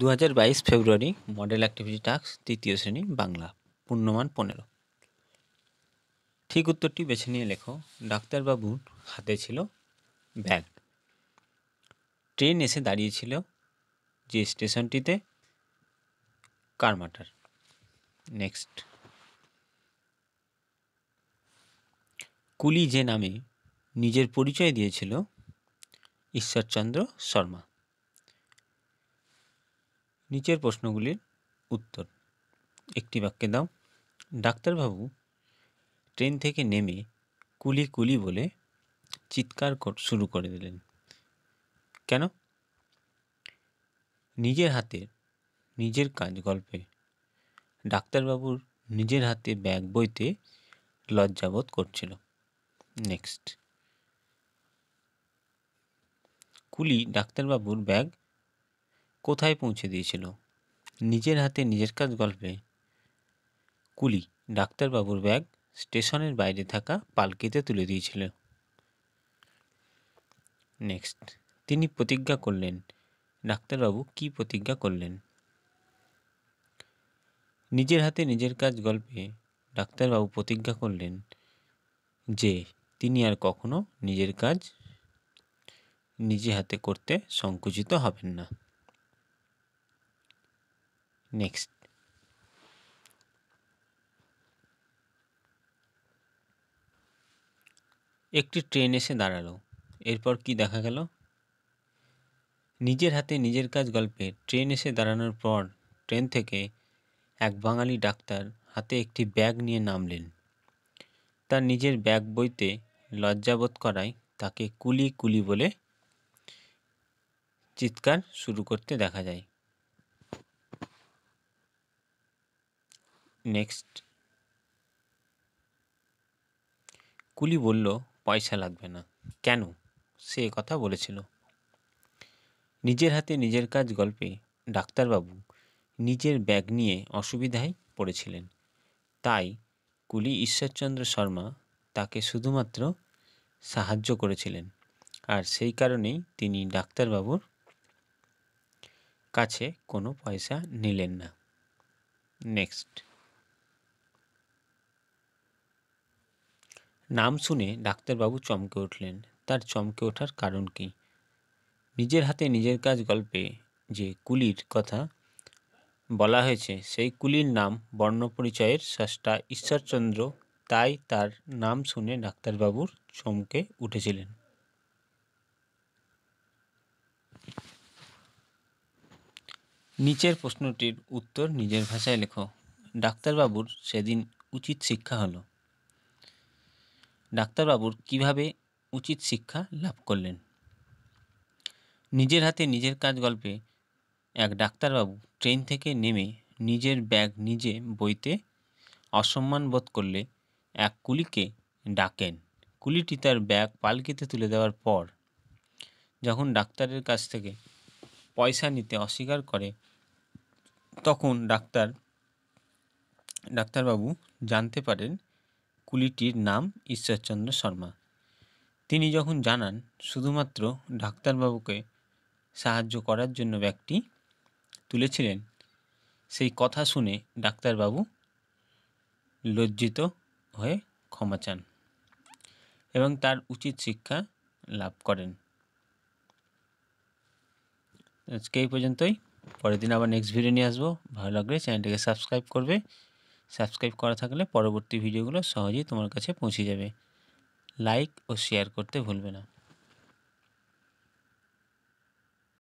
দু ফেব্রুয়ারি model activity task তৃতীয় শ্রেণী বাংলা পূর্ণমান পনেরো ঠিক উত্তরটি বেছে নিয়ে লেখো ডাক্তারবাবুর হাতে ছিল ব্যাগ ট্রেন এসে দাঁড়িয়েছিল যে স্টেশনটিতে কারমাটার নেক্সট কুলি যে নামে নিজের পরিচয় দিয়েছিল ঈশ্বরচন্দ্র শর্মা নিচের প্রশ্নগুলির উত্তর একটি বাক্যে দাও ডাক্তারবাবু ট্রেন থেকে নেমে কুলি কুলি বলে চিৎকার শুরু করে দিলেন কেন নিজের হাতের নিজের কাজ গল্পে ডাক্তারবাবুর নিজের হাতে ব্যাগ বইতে লজ্জাবোধ করছিল নেক্সট কুলি ডাক্তারবাবুর ব্যাগ কোথায় পৌঁছে দিয়েছিল নিজের হাতে নিজের কাজ গল্পে কুলি ডাক্তারবাবুর ব্যাগ স্টেশনের বাইরে থাকা পালকিতে তুলে দিয়েছিল নেক্সট তিনি প্রতিজ্ঞা করলেন ডাক্তারবাবু কি প্রতিজ্ঞা করলেন নিজের হাতে নিজের কাজ গল্পে ডাক্তারবাবু প্রতিজ্ঞা করলেন যে তিনি আর কখনো নিজের কাজ নিজে হাতে করতে সংকুচিত হবেন না নেক্সট একটি ট্রেন এসে দাঁড়ালো এরপর কি দেখা গেল নিজের হাতে নিজের কাজ গল্পে ট্রেন এসে দাঁড়ানোর পর ট্রেন থেকে এক বাঙালি ডাক্তার হাতে একটি ব্যাগ নিয়ে নামলেন তার নিজের ব্যাগ বইতে লজ্জাবোধ করায় তাকে কুলি কুলি বলে চিৎকার শুরু করতে দেখা যায় নেক্সট কুলি বলল পয়সা লাগবে না কেন সে কথা বলেছিল নিজের হাতে নিজের কাজ গল্পে ডাক্তারবাবু নিজের ব্যাগ নিয়ে অসুবিধায় পড়েছিলেন তাই কুলি ঈশ্বরচন্দ্র শর্মা তাকে শুধুমাত্র সাহায্য করেছিলেন আর সেই কারণেই তিনি ডাক্তারবাবুর কাছে কোনো পয়সা নিলেন না নেক্সট নাম শুনে ডাক্তারবাবু চমকে উঠলেন তার চমকে ওঠার কারণ কি নিজের হাতে নিজের কাজ গল্পে যে কুলির কথা বলা হয়েছে সেই কুলির নাম বর্ণপরিচয়ের স্রষ্টা ঈশ্বরচন্দ্র তাই তার নাম শুনে ডাক্তারবাবুর চমকে উঠেছিলেন নিচের প্রশ্নটির উত্তর নিজের ভাষায় লেখো ডাক্তারবাবুর সেদিন উচিত শিক্ষা হলো ডাক্তারবাবুর কিভাবে উচিত শিক্ষা লাভ করলেন নিজের হাতে নিজের কাজ গল্পে এক ডাক্তারবাবু ট্রেন থেকে নেমে নিজের ব্যাগ নিজে বইতে অসম্মান বোধ করলে এক কুলিকে ডাকেন কুলিটি তার ব্যাগ পালকিতে তুলে দেওয়ার পর যখন ডাক্তারের কাছ থেকে পয়সা নিতে অস্বীকার করে তখন ডাক্তার ডাক্তারবাবু জানতে পারেন কুলিটির নাম ঈশ্বরচন্দ্র শর্মা তিনি যখন জানান শুধুমাত্র ডাক্তারবাবুকে সাহায্য করার জন্য ব্যক্তি তুলেছিলেন সেই কথা শুনে ডাক্তারবাবু লজ্জিত হয়ে ক্ষমা চান এবং তার উচিত শিক্ষা লাভ করেন আজকে এই পর্যন্তই পরের দিন আবার নেক্সট ভিডিও নিয়ে আসবো ভালো লাগলে চ্যানেলটিকে সাবস্ক্রাইব করবে সাবস্ক্রাইব করা থাকলে পরবর্তী ভিডিওগুলো সহজেই তোমার কাছে পৌঁছে যাবে লাইক ও শেয়ার করতে ভুলবে না